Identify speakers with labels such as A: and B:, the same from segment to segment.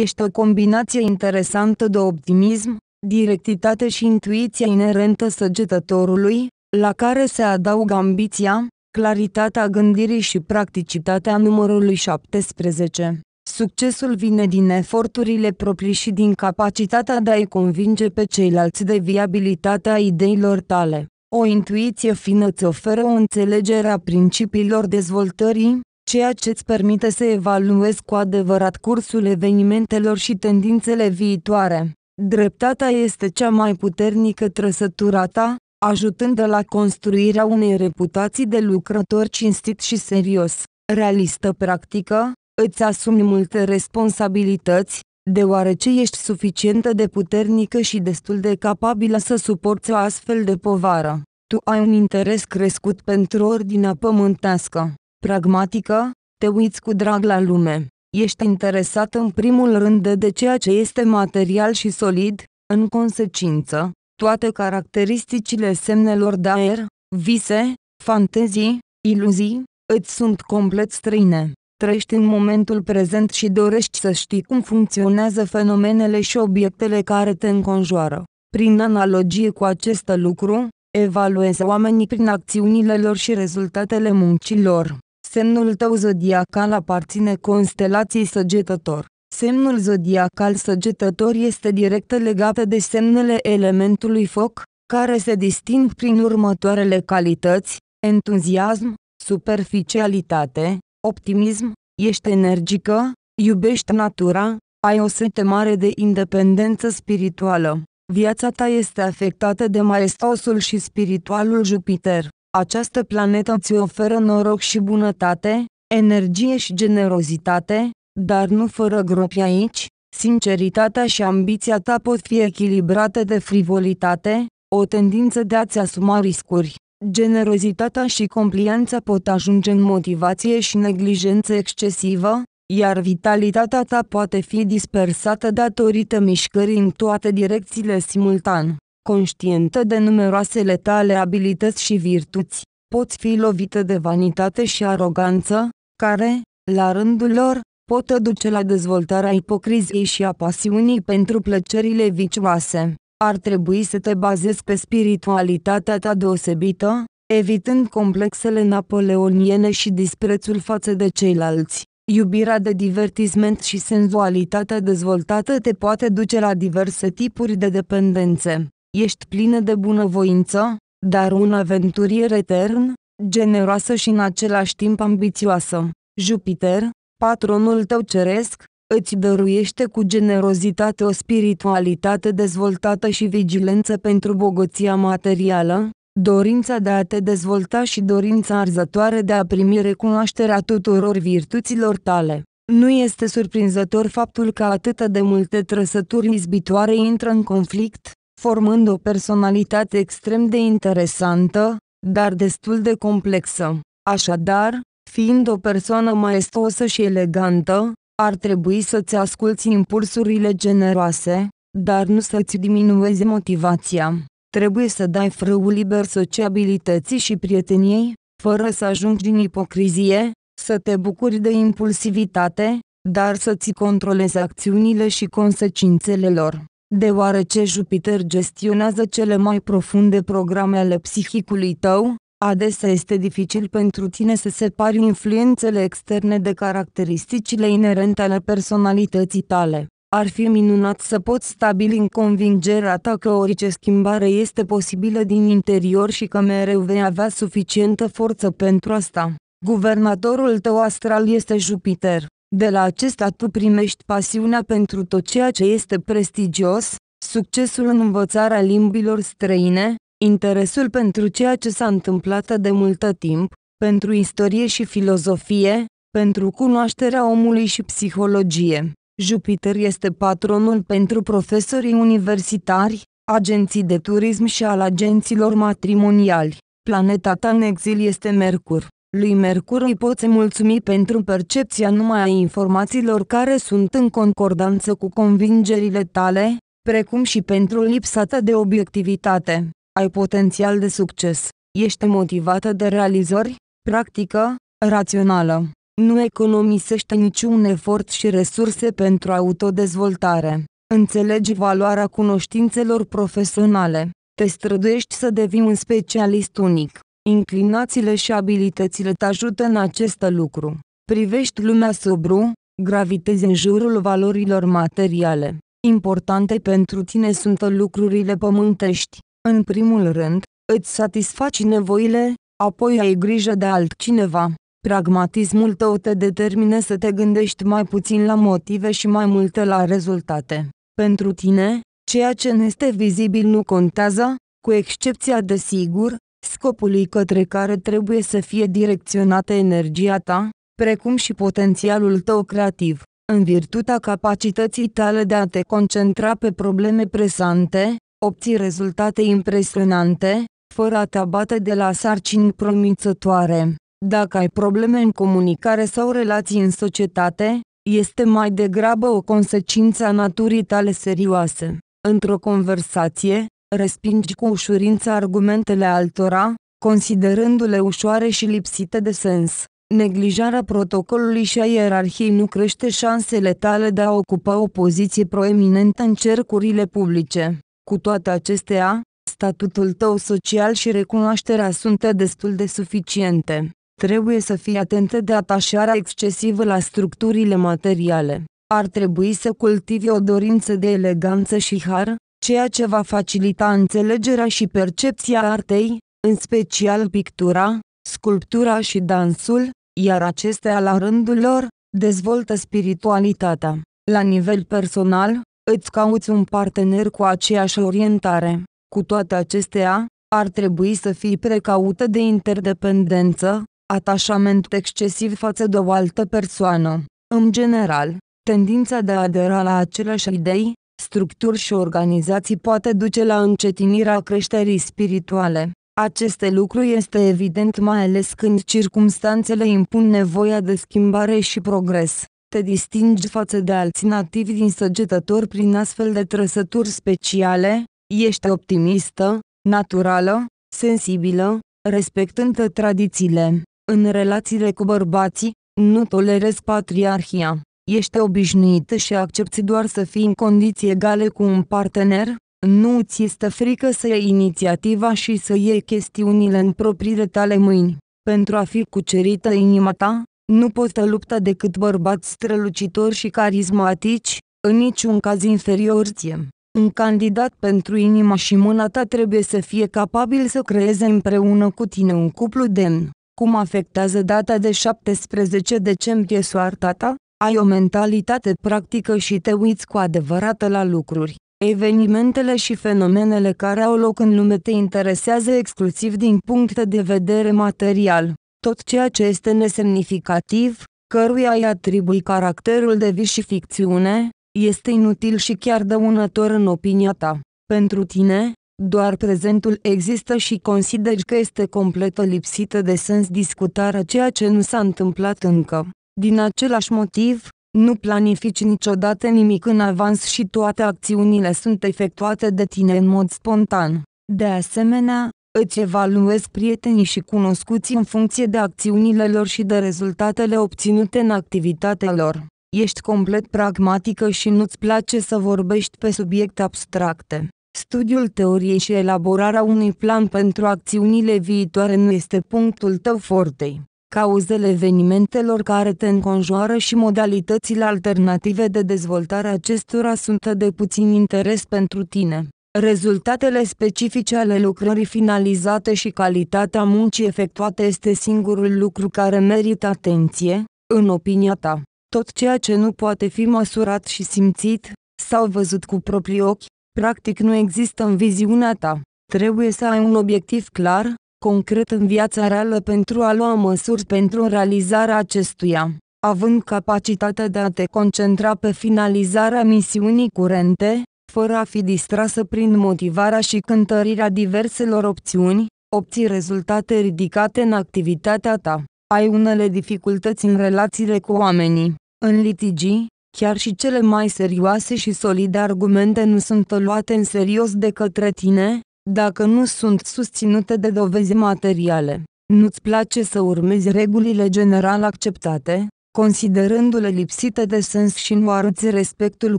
A: Ești o combinație interesantă de optimism, directitate și intuiție inerentă săgetătorului, la care se adaugă ambiția, claritatea gândirii și practicitatea numărului 17. Succesul vine din eforturile proprii și din capacitatea de a-i convinge pe ceilalți de viabilitatea ideilor tale. O intuiție fină îți oferă o înțelegere a principiilor dezvoltării, ceea ce îți permite să evaluezi cu adevărat cursul evenimentelor și tendințele viitoare. Dreptatea este cea mai puternică trăsătura ta, ajutând la construirea unei reputații de lucrător cinstit și serios. Realistă practică, îți asumi multe responsabilități, deoarece ești suficientă de puternică și destul de capabilă să suporți o astfel de povară. Tu ai un interes crescut pentru ordinea pământească pragmatică, te uiți cu drag la lume. Ești interesat în primul rând de, ceea ce este material și solid, în consecință, toate caracteristicile semnelor de aer, vise, fantezii, iluzii, îți sunt complet străine. Trăiești în momentul prezent și dorești să știi cum funcționează fenomenele și obiectele care te înconjoară. Prin analogie cu acest lucru, evaluezi oamenii prin acțiunile lor și rezultatele muncilor. Semnul tău zodiacal aparține constelației săgetător. Semnul zodiacal săgetător este direct legat de semnele elementului foc, care se disting prin următoarele calități, entuziasm, superficialitate, optimism, ești energică, iubești natura, ai o sete mare de independență spirituală. Viața ta este afectată de maestosul și spiritualul Jupiter. Această planetă îți oferă noroc și bunătate, energie și generozitate, dar nu fără gropi aici, sinceritatea și ambiția ta pot fi echilibrate de frivolitate, o tendință de a-ți asuma riscuri. Generozitatea și complianța pot ajunge în motivație și neglijență excesivă, iar vitalitatea ta poate fi dispersată datorită mișcării în toate direcțiile simultan. Conștientă de numeroasele tale abilități și virtuți, poți fi lovită de vanitate și aroganță, care, la rândul lor, pot duce la dezvoltarea ipocriziei și a pasiunii pentru plăcerile vicioase. Ar trebui să te bazezi pe spiritualitatea ta deosebită, evitând complexele napoleoniene și disprețul față de ceilalți. Iubirea de divertisment și senzualitatea dezvoltată te poate duce la diverse tipuri de dependențe. Ești plină de bunăvoință, dar un aventurier etern, generoasă și în același timp ambițioasă. Jupiter, patronul tău ceresc, îți dăruiește cu generozitate o spiritualitate dezvoltată și vigilență pentru bogăția materială, dorința de a te dezvolta și dorința arzătoare de a primi recunoașterea tuturor virtuților tale. Nu este surprinzător faptul că atât de multe trăsături izbitoare intră în conflict, formând o personalitate extrem de interesantă, dar destul de complexă. Așadar, fiind o persoană maestosă și elegantă, ar trebui să-ți asculți impulsurile generoase, dar nu să-ți diminuezi motivația. Trebuie să dai frâul liber sociabilității și prieteniei, fără să ajungi în ipocrizie, să te bucuri de impulsivitate, dar să-ți controlezi acțiunile și consecințele lor deoarece Jupiter gestionează cele mai profunde programe ale psihicului tău, adesea este dificil pentru tine să separi influențele externe de caracteristicile inerente ale personalității tale. Ar fi minunat să poți stabili în convingerea ta că orice schimbare este posibilă din interior și că mereu vei avea suficientă forță pentru asta. Guvernatorul tău astral este Jupiter. De la acesta tu primești pasiunea pentru tot ceea ce este prestigios, succesul în învățarea limbilor străine, interesul pentru ceea ce s-a întâmplat de multă timp, pentru istorie și filozofie, pentru cunoașterea omului și psihologie. Jupiter este patronul pentru profesorii universitari, agenții de turism și al agenților matrimoniali. Planeta ta în exil este Mercur. Lui Mercur îi poți mulțumi pentru percepția numai a informațiilor care sunt în concordanță cu convingerile tale, precum și pentru lipsa ta de obiectivitate. Ai potențial de succes, ești motivată de realizări, practică, rațională. Nu economisește niciun efort și resurse pentru autodezvoltare. Înțelegi valoarea cunoștințelor profesionale. Te străduiești să devii un specialist unic. Inclinațiile și abilitățile te ajută în acest lucru. Privești lumea sobru, gravitezi în jurul valorilor materiale. Importante pentru tine sunt lucrurile pământești. În primul rând, îți satisfaci nevoile, apoi ai grijă de altcineva. Pragmatismul tău te determine să te gândești mai puțin la motive și mai multe la rezultate. Pentru tine, ceea ce nu este vizibil nu contează, cu excepția de sigur scopului către care trebuie să fie direcționată energia ta, precum și potențialul tău creativ. În virtutea capacității tale de a te concentra pe probleme presante, obții rezultate impresionante, fără a te abate de la sarcini promițătoare. Dacă ai probleme în comunicare sau relații în societate, este mai degrabă o consecință a naturii tale serioase. Într-o conversație, respingi cu ușurință argumentele altora, considerându-le ușoare și lipsite de sens. Neglijarea protocolului și a ierarhiei nu crește șansele tale de a ocupa o poziție proeminentă în cercurile publice. Cu toate acestea, statutul tău social și recunoașterea sunt destul de suficiente. Trebuie să fii atentă de atașarea excesivă la structurile materiale. Ar trebui să cultivi o dorință de eleganță și har, ceea ce va facilita înțelegerea și percepția artei, în special pictura, sculptura și dansul, iar acestea la rândul lor, dezvoltă spiritualitatea. La nivel personal, îți cauți un partener cu aceeași orientare. Cu toate acestea, ar trebui să fii precaută de interdependență, atașament excesiv față de o altă persoană. În general, tendința de a adera la aceleași idei, structuri și organizații poate duce la încetinirea creșterii spirituale. Aceste lucru este evident mai ales când circumstanțele impun nevoia de schimbare și progres. Te distingi față de alții nativi din săgetători prin astfel de trăsături speciale, ești optimistă, naturală, sensibilă, respectând tradițiile. În relațiile cu bărbații, nu tolerezi patriarhia. Ești obișnuită și accepti doar să fii în condiții egale cu un partener? Nu ți este frică să iei inițiativa și să iei chestiunile în propriile tale mâini. Pentru a fi cucerită inima ta, nu poți lupta decât bărbați strălucitori și carismatici, în niciun caz inferior ție. Un candidat pentru inima și mâna ta trebuie să fie capabil să creeze împreună cu tine un cuplu demn. Cum afectează data de 17 decembrie soarta ta? ai o mentalitate practică și te uiți cu adevărat la lucruri. Evenimentele și fenomenele care au loc în lume te interesează exclusiv din punct de vedere material. Tot ceea ce este nesemnificativ, căruia îi atribui caracterul de vis și ficțiune, este inutil și chiar dăunător în opinia ta. Pentru tine, doar prezentul există și consideri că este completă lipsită de sens discutarea ceea ce nu s-a întâmplat încă. Din același motiv, nu planifici niciodată nimic în avans și toate acțiunile sunt efectuate de tine în mod spontan. De asemenea, îți evaluezi prietenii și cunoscuții în funcție de acțiunile lor și de rezultatele obținute în activitatea lor. Ești complet pragmatică și nu-ți place să vorbești pe subiecte abstracte. Studiul teoriei și elaborarea unui plan pentru acțiunile viitoare nu este punctul tău fortei cauzele evenimentelor care te înconjoară și modalitățile alternative de dezvoltare acestora sunt de puțin interes pentru tine. Rezultatele specifice ale lucrării finalizate și calitatea muncii efectuate este singurul lucru care merită atenție, în opinia ta. Tot ceea ce nu poate fi măsurat și simțit, sau văzut cu proprii ochi, practic nu există în viziunea ta. Trebuie să ai un obiectiv clar, concret în viața reală pentru a lua măsuri pentru realizarea acestuia. Având capacitatea de a te concentra pe finalizarea misiunii curente, fără a fi distrasă prin motivarea și cântărirea diverselor opțiuni, obții rezultate ridicate în activitatea ta. Ai unele dificultăți în relațiile cu oamenii, în litigii, chiar și cele mai serioase și solide argumente nu sunt luate în serios de către tine, dacă nu sunt susținute de dovezi materiale, nu-ți place să urmezi regulile general acceptate, considerându-le lipsite de sens și nu arăți respectul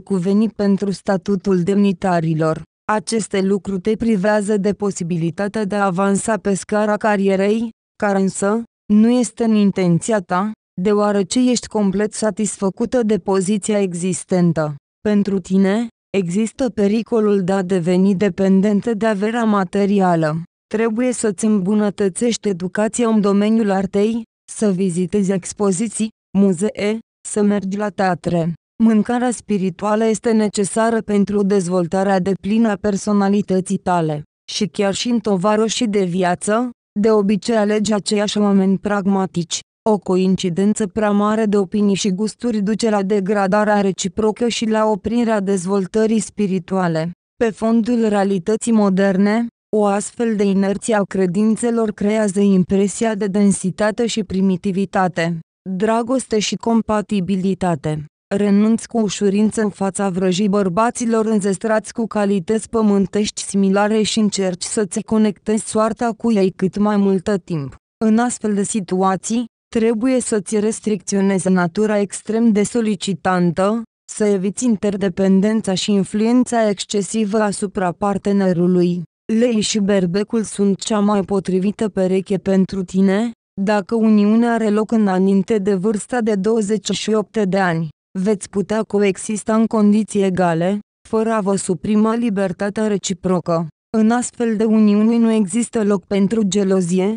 A: cuvenit pentru statutul demnitarilor. Aceste lucruri te privează de posibilitatea de a avansa pe scara carierei, care însă, nu este în intenția ta, deoarece ești complet satisfăcută de poziția existentă. Pentru tine, Există pericolul de a deveni dependentă de averea materială. Trebuie să-ți îmbunătățești educația în domeniul artei, să vizitezi expoziții, muzee, să mergi la teatre. Mâncarea spirituală este necesară pentru dezvoltarea plină a personalității tale. Și chiar și în tovarășii de viață, de obicei alegi aceiași oameni pragmatici, o coincidență prea mare de opinii și gusturi duce la degradarea reciprocă și la oprirea dezvoltării spirituale. Pe fondul realității moderne, o astfel de inerție a credințelor creează impresia de densitate și primitivitate, dragoste și compatibilitate. Renunți cu ușurință în fața vrăjii bărbaților înzestrați cu calități pământești similare și încerci să-ți conectezi soarta cu ei cât mai multă timp. În astfel de situații, Trebuie să-ți restricționezi natura extrem de solicitantă, să eviți interdependența și influența excesivă asupra partenerului. Lei și berbecul sunt cea mai potrivită pereche pentru tine, dacă uniunea are loc înainte de vârsta de 28 de ani. Veți putea coexista în condiții egale, fără a vă suprima libertatea reciprocă. În astfel de uniuni nu există loc pentru gelozie,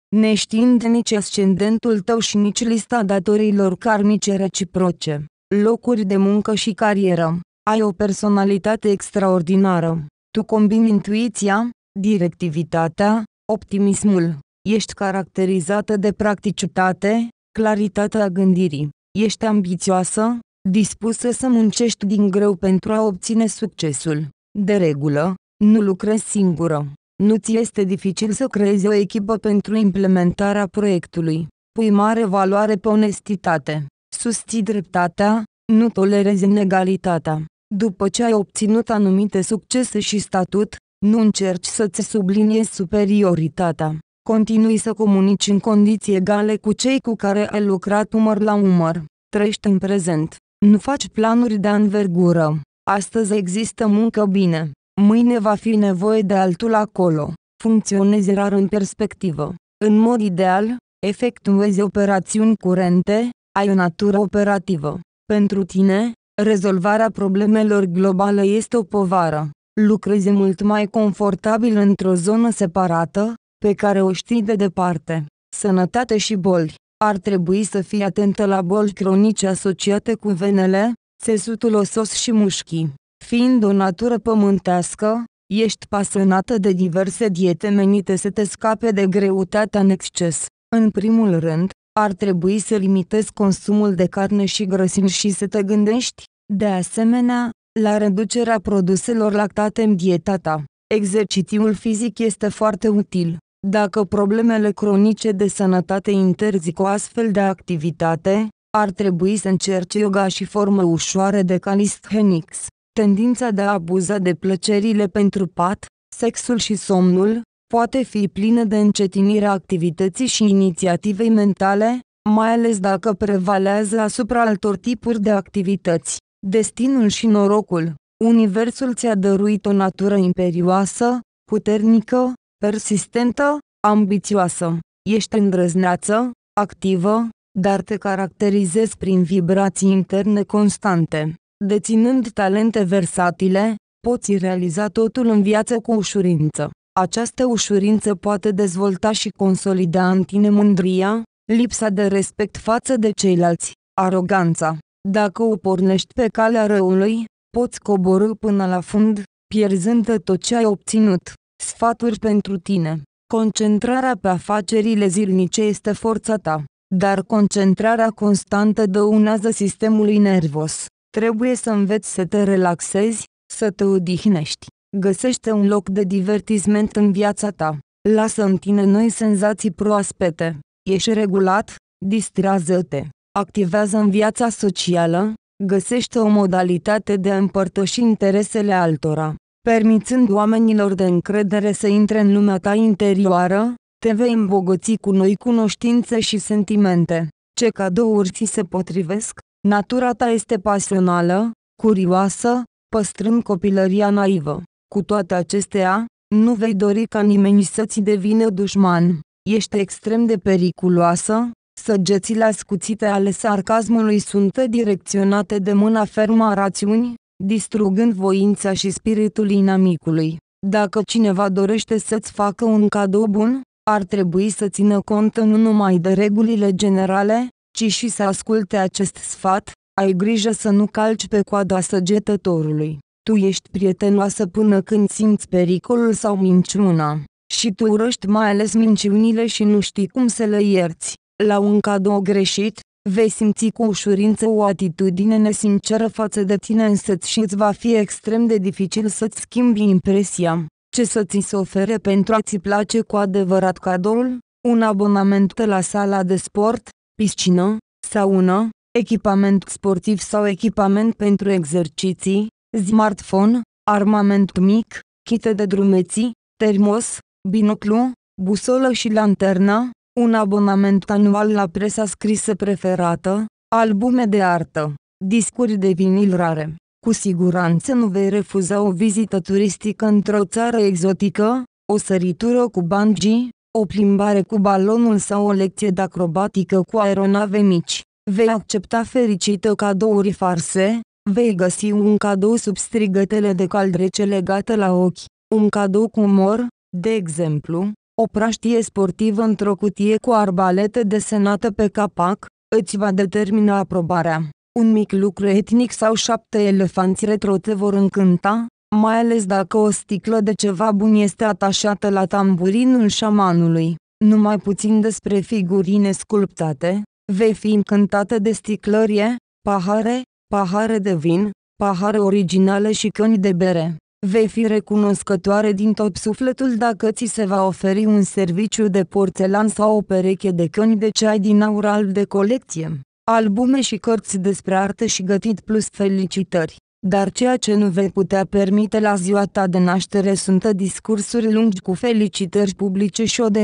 A: neștiind nici ascendentul tău și nici lista datorilor karmice reciproce, locuri de muncă și carieră. Ai o personalitate extraordinară. Tu combini intuiția, directivitatea, optimismul. Ești caracterizată de practicitate, claritatea gândirii. Ești ambițioasă, dispusă să muncești din greu pentru a obține succesul. De regulă, nu lucrezi singură. Nu ți este dificil să creezi o echipă pentru implementarea proiectului. Pui mare valoare pe onestitate. Susții dreptatea, nu tolerezi inegalitatea. După ce ai obținut anumite succese și statut, nu încerci să-ți subliniezi superioritatea. Continui să comunici în condiții egale cu cei cu care ai lucrat umăr la umăr. Trăiești în prezent. Nu faci planuri de anvergură. Astăzi există muncă bine. Mâine va fi nevoie de altul acolo. Funcționezi rar în perspectivă. În mod ideal, efectuezi operațiuni curente, ai o natură operativă. Pentru tine, rezolvarea problemelor globale este o povară. Lucrezi mult mai confortabil într-o zonă separată, pe care o știi de departe. Sănătate și boli. Ar trebui să fii atentă la boli cronice asociate cu venele, țesutul osos și mușchii. Fiind o natură pământească, ești pasionată de diverse diete menite să te scape de greutatea în exces. În primul rând, ar trebui să limitezi consumul de carne și grăsimi și să te gândești, de asemenea, la reducerea produselor lactate în dieta ta. Exercițiul fizic este foarte util. Dacă problemele cronice de sănătate interzic o astfel de activitate, ar trebui să încerci yoga și formă ușoare de calisthenics tendința de a abuza de plăcerile pentru pat, sexul și somnul, poate fi plină de încetinirea activității și inițiativei mentale, mai ales dacă prevalează asupra altor tipuri de activități. Destinul și norocul Universul ți-a dăruit o natură imperioasă, puternică, persistentă, ambițioasă. Ești îndrăzneață, activă, dar te caracterizezi prin vibrații interne constante. Deținând talente versatile, poți realiza totul în viață cu ușurință. Această ușurință poate dezvolta și consolida în tine mândria, lipsa de respect față de ceilalți, aroganța. Dacă o pornești pe calea răului, poți coborâ până la fund, pierzând tot ce ai obținut. Sfaturi pentru tine. Concentrarea pe afacerile zilnice este forța ta, dar concentrarea constantă dăunează sistemului nervos. Trebuie să înveți să te relaxezi, să te odihnești. Găsește un loc de divertisment în viața ta. Lasă în tine noi senzații proaspete. Ești regulat, distrează-te. Activează în viața socială, găsește o modalitate de a împărtăși interesele altora. Permițând oamenilor de încredere să intre în lumea ta interioară, te vei îmbogăți cu noi cunoștințe și sentimente. Ce cadouri ți se potrivesc? Natura ta este pasională, curioasă, păstrând copilăria naivă. Cu toate acestea, nu vei dori ca nimeni să-ți devină dușman. Ești extrem de periculoasă, săgețile ascuțite ale sarcasmului sunt direcționate de mâna fermă a rațiunii, distrugând voința și spiritul inamicului. Dacă cineva dorește să-ți facă un cadou bun, ar trebui să țină cont nu numai de regulile generale, ci și să asculte acest sfat, ai grijă să nu calci pe coada săgetătorului. Tu ești prietenoasă până când simți pericolul sau minciuna. Și tu urăști mai ales minciunile și nu știi cum să le ierți. La un cadou greșit, vei simți cu ușurință o atitudine nesinceră față de tine însăți și îți va fi extrem de dificil să-ți schimbi impresia. Ce să ți se ofere pentru a-ți place cu adevărat cadoul? Un abonament la sala de sport, piscină, saună, echipament sportiv sau echipament pentru exerciții, smartphone, armament mic, chite de drumeții, termos, binoclu, busolă și lanterna, un abonament anual la presa scrisă preferată, albume de artă, discuri de vinil rare. Cu siguranță nu vei refuza o vizită turistică într-o țară exotică, o săritură cu bungee, o plimbare cu balonul sau o lecție de acrobatică cu aeronave mici. Vei accepta fericită cadouri farse, vei găsi un cadou sub strigătele de caldrece legate la ochi, un cadou cu umor, de exemplu, o praștie sportivă într-o cutie cu arbalete desenată pe capac, îți va determina aprobarea. Un mic lucru etnic sau șapte elefanți retro te vor încânta, mai ales dacă o sticlă de ceva bun este atașată la tamburinul șamanului. Numai puțin despre figurine sculptate, vei fi încântată de sticlărie, pahare, pahare de vin, pahare originale și căni de bere. Vei fi recunoscătoare din tot sufletul dacă ți se va oferi un serviciu de porțelan sau o pereche de căni de ceai din aur alb de colecție. Albume și cărți despre artă și gătit plus felicitări dar ceea ce nu vei putea permite la ziua ta de naștere sunt discursuri lungi cu felicitări publice și o de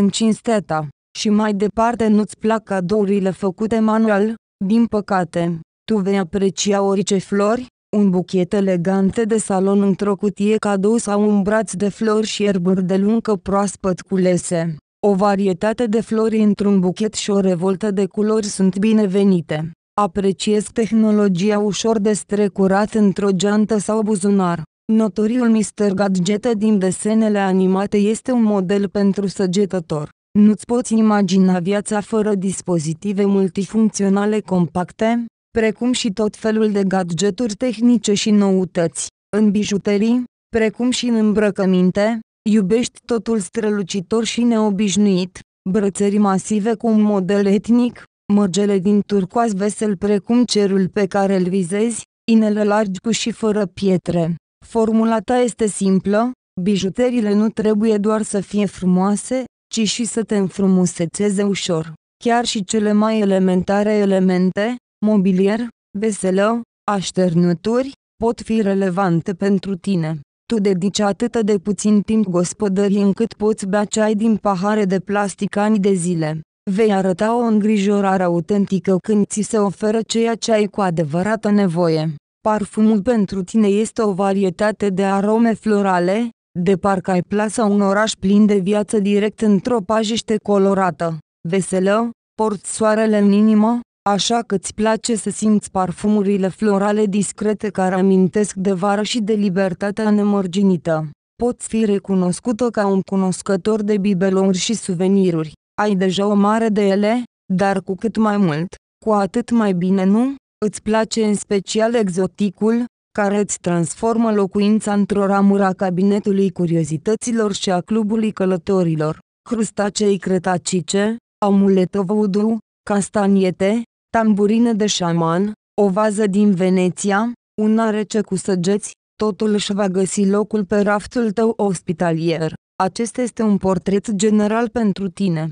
A: ta. Și mai departe nu-ți plac cadourile făcute manual, din păcate, tu vei aprecia orice flori, un buchet elegant de salon într-o cutie cadou sau un braț de flori și erburi de luncă proaspăt culese. O varietate de flori într-un buchet și o revoltă de culori sunt binevenite. Apreciez tehnologia ușor de strecurat într-o geantă sau buzunar. Notoriul Mr. Gadget din desenele animate este un model pentru săgetător. Nu-ți poți imagina viața fără dispozitive multifuncționale compacte, precum și tot felul de gadgeturi tehnice și noutăți. În bijuterii, precum și în îmbrăcăminte, iubești totul strălucitor și neobișnuit, brățări masive cu un model etnic, măgele din turcoaz vesel precum cerul pe care îl vizezi, inele largi cu și fără pietre. Formula ta este simplă, bijuteriile nu trebuie doar să fie frumoase, ci și să te înfrumusețeze ușor. Chiar și cele mai elementare elemente, mobilier, veselă, așternuturi, pot fi relevante pentru tine. Tu dedici atât de puțin timp gospodării încât poți bea ceai din pahare de plastic ani de zile vei arăta o îngrijorare autentică când ți se oferă ceea ce ai cu adevărată nevoie. Parfumul pentru tine este o varietate de arome florale, de parcă ai plasa un oraș plin de viață direct într-o pajiște colorată, veselă, porți soarele în inimă, așa că îți place să simți parfumurile florale discrete care amintesc de vară și de libertatea nemărginită. Poți fi recunoscută ca un cunoscător de bibelouri și suveniruri ai deja o mare de ele, dar cu cât mai mult, cu atât mai bine nu? Îți place în special exoticul, care îți transformă locuința într-o ramură a cabinetului curiozităților și a clubului călătorilor. Crustacei cretacice, amuletă vudu, castaniete, tamburine de șaman, o vază din Veneția, un rece cu săgeți, totul își va găsi locul pe raftul tău ospitalier. Acesta este un portret general pentru tine